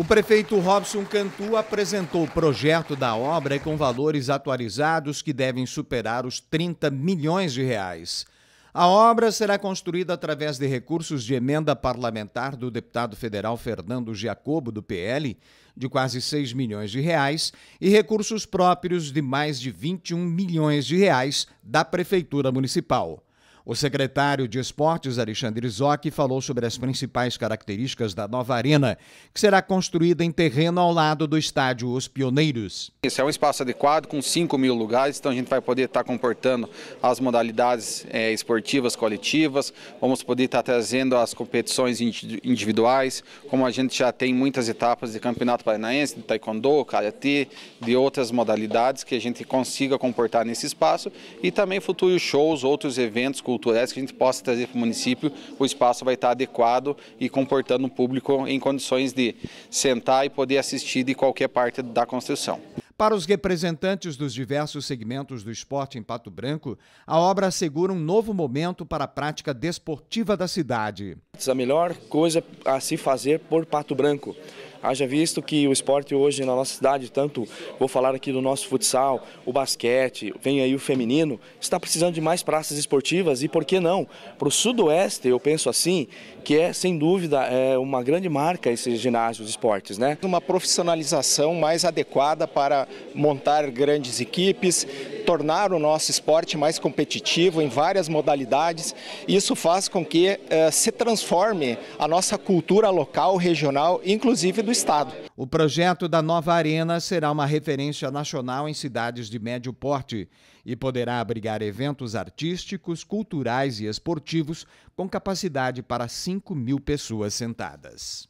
O prefeito Robson Cantu apresentou o projeto da obra com valores atualizados que devem superar os 30 milhões de reais. A obra será construída através de recursos de emenda parlamentar do deputado federal Fernando Jacobo, do PL, de quase 6 milhões de reais, e recursos próprios de mais de 21 milhões de reais da Prefeitura Municipal. O secretário de Esportes, Alexandre Zocchi, falou sobre as principais características da nova arena, que será construída em terreno ao lado do estádio Os Pioneiros. Esse é um espaço adequado com 5 mil lugares, então a gente vai poder estar comportando as modalidades é, esportivas coletivas, vamos poder estar trazendo as competições individuais, como a gente já tem muitas etapas de campeonato paranaense, de taekwondo, karatê, de outras modalidades que a gente consiga comportar nesse espaço e também futuros shows, outros eventos culturais que a gente possa trazer para o município, o espaço vai estar adequado e comportando o público em condições de sentar e poder assistir de qualquer parte da construção. Para os representantes dos diversos segmentos do esporte em Pato Branco, a obra assegura um novo momento para a prática desportiva da cidade. A melhor coisa a se fazer por Pato Branco. Haja visto que o esporte hoje na nossa cidade, tanto vou falar aqui do nosso futsal, o basquete, vem aí o feminino, está precisando de mais praças esportivas e por que não? Para o sudoeste, eu penso assim, que é sem dúvida é uma grande marca esses ginásios esportes, né? Uma profissionalização mais adequada para montar grandes equipes, tornar o nosso esporte mais competitivo em várias modalidades. Isso faz com que eh, se transforme a nossa cultura local, regional, inclusive do Estado. O projeto da nova arena será uma referência nacional em cidades de médio porte e poderá abrigar eventos artísticos, culturais e esportivos com capacidade para 5 mil pessoas sentadas.